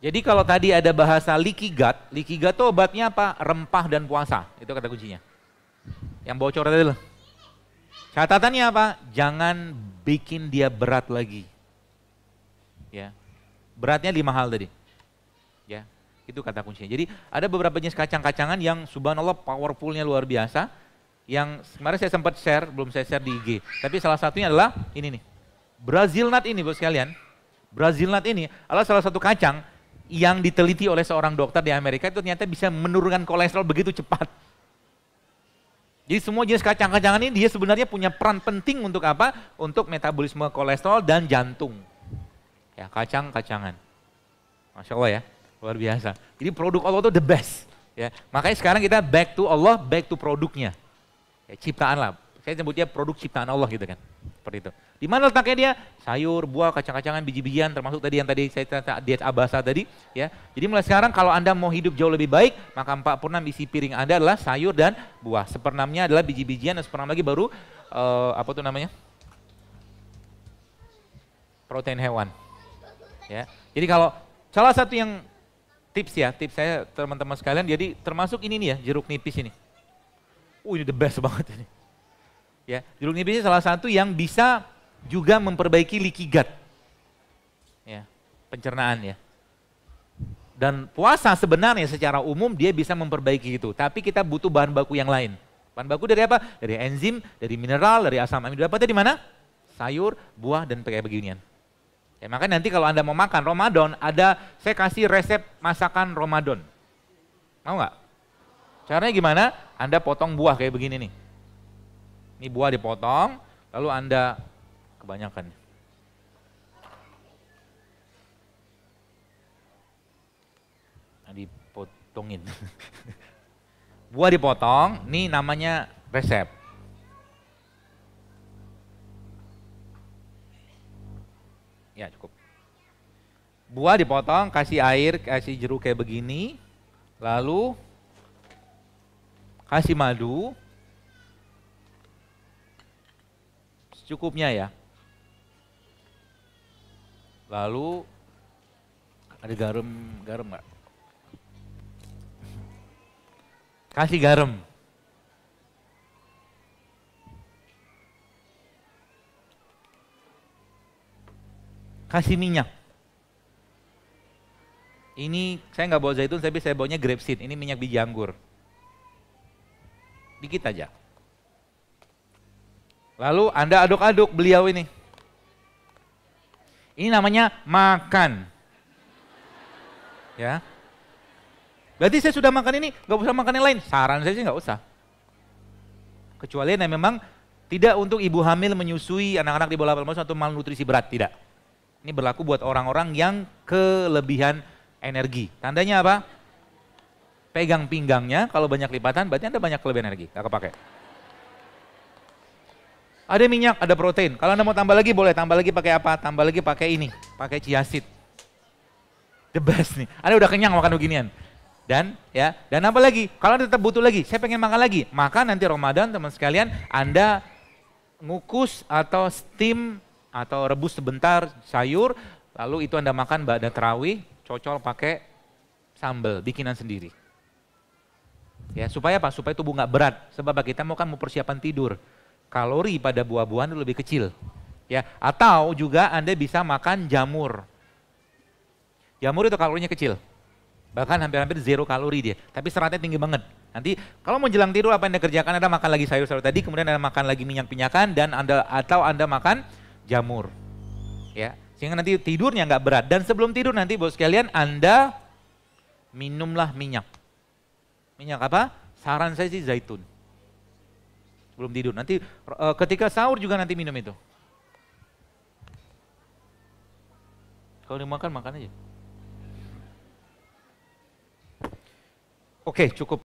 Jadi kalau tadi ada bahasa likigat, likigat itu obatnya apa? Rempah dan puasa, itu kata kuncinya. Yang bocor tadi loh. Catatannya apa? Jangan bikin dia berat lagi. Ya. Beratnya lima hal tadi. Ya. Itu kata kuncinya. Jadi ada beberapa jenis kacang-kacangan yang subhanallah powerfulnya luar biasa yang kemarin saya sempat share, belum saya share di IG. Tapi salah satunya adalah ini nih. Brazil nut ini Bos sekalian. Brazil nut ini adalah salah satu kacang yang diteliti oleh seorang dokter di Amerika itu ternyata bisa menurunkan kolesterol begitu cepat. Jadi semua jenis kacang-kacangan ini dia sebenarnya punya peran penting untuk apa? Untuk metabolisme kolesterol dan jantung. Ya, kacang-kacangan. Masya Allah ya, luar biasa. Jadi produk Allah itu the best. Ya, makanya sekarang kita back to Allah, back to produknya ya, ciptaan lah. Saya sebutnya produk ciptaan Allah gitu kan. Seperti itu. Di mana letaknya dia? Sayur, buah, kacang-kacangan, biji-bijian, termasuk tadi yang tadi saya cerita diet abasa tadi. ya. Jadi mulai sekarang kalau Anda mau hidup jauh lebih baik, maka empat enam isi piring Anda adalah sayur dan buah. Sepernamnya adalah biji-bijian dan sepernam lagi baru, uh, apa tuh namanya? Protein hewan. Ya. Jadi kalau salah satu yang tips ya, tips saya teman-teman sekalian, jadi termasuk ini nih ya, jeruk nipis ini uh ini the best banget ini. Ya, jeruk nipis ini salah satu yang bisa juga memperbaiki likigat. Ya, pencernaan ya. Dan puasa sebenarnya secara umum dia bisa memperbaiki itu, tapi kita butuh bahan baku yang lain. Bahan baku dari apa? Dari enzim, dari mineral, dari asam amino. Dapatnya di mana? Sayur, buah, dan kayak beginian. Ya, maka nanti kalau Anda mau makan Ramadan, ada saya kasih resep masakan Ramadan. Mau nggak? Caranya gimana? Anda potong buah kayak begini nih. Ini buah dipotong, lalu Anda kebanyakan. Nah, dipotongin. buah dipotong, ini namanya resep. Ya cukup. Buah dipotong, kasih air, kasih jeruk kayak begini, lalu kasih madu secukupnya ya. Lalu ada garam, garam nggak? Kasih garam. Kasih minyak. Ini saya nggak bawa zaitun, tapi saya bawanya grapeseed. Ini minyak biji anggur. Dikit aja. Lalu Anda aduk-aduk beliau ini. Ini namanya makan. Ya. Berarti saya sudah makan ini, nggak usah makan yang lain. Saran saya sih nggak usah. Kecuali yang memang tidak untuk ibu hamil menyusui anak-anak di bawah 18 bulan atau malnutrisi berat, tidak. Ini berlaku buat orang-orang yang kelebihan energi. Tandanya apa? pegang pinggangnya, kalau banyak lipatan berarti Anda banyak kelebihan energi, gak kepake. Ada minyak, ada protein. Kalau Anda mau tambah lagi boleh, tambah lagi pakai apa? Tambah lagi pakai ini, pakai chia seed. The best nih. Anda udah kenyang makan beginian. Dan ya, dan apa lagi? Kalau Anda tetap butuh lagi, saya pengen makan lagi. Maka nanti Ramadan teman sekalian, Anda ngukus atau steam atau rebus sebentar sayur, lalu itu Anda makan pada terawih, cocol pakai sambal, bikinan sendiri. Ya, supaya apa? Supaya tubuh nggak berat. Sebab kita mau kan mau persiapan tidur. Kalori pada buah-buahan lebih kecil. Ya, atau juga Anda bisa makan jamur. Jamur itu kalorinya kecil. Bahkan hampir-hampir zero kalori dia, tapi seratnya tinggi banget. Nanti kalau mau jelang tidur apa yang Anda kerjakan? Anda makan lagi sayur-sayur tadi, kemudian Anda makan lagi minyak-minyakan dan Anda atau Anda makan jamur. Ya, sehingga nanti tidurnya nggak berat dan sebelum tidur nanti Bos kalian Anda minumlah minyak minyak apa? Saran saya sih zaitun. belum tidur. Nanti e, ketika sahur juga nanti minum itu. Kalau dimakan makan aja. Oke, cukup.